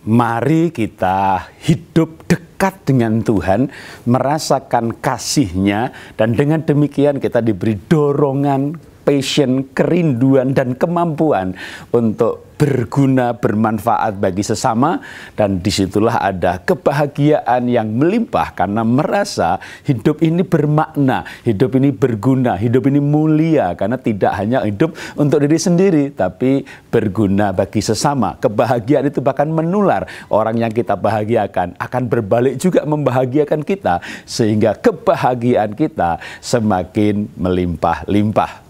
Mari kita hidup dekat dengan Tuhan, merasakan kasihnya, dan dengan demikian kita diberi dorongan passion, kerinduan, dan kemampuan untuk berguna, bermanfaat bagi sesama, dan disitulah ada kebahagiaan yang melimpah karena merasa hidup ini bermakna, hidup ini berguna, hidup ini mulia, karena tidak hanya hidup untuk diri sendiri, tapi berguna bagi sesama. Kebahagiaan itu bahkan menular, orang yang kita bahagiakan akan berbalik juga membahagiakan kita, sehingga kebahagiaan kita semakin melimpah-limpah.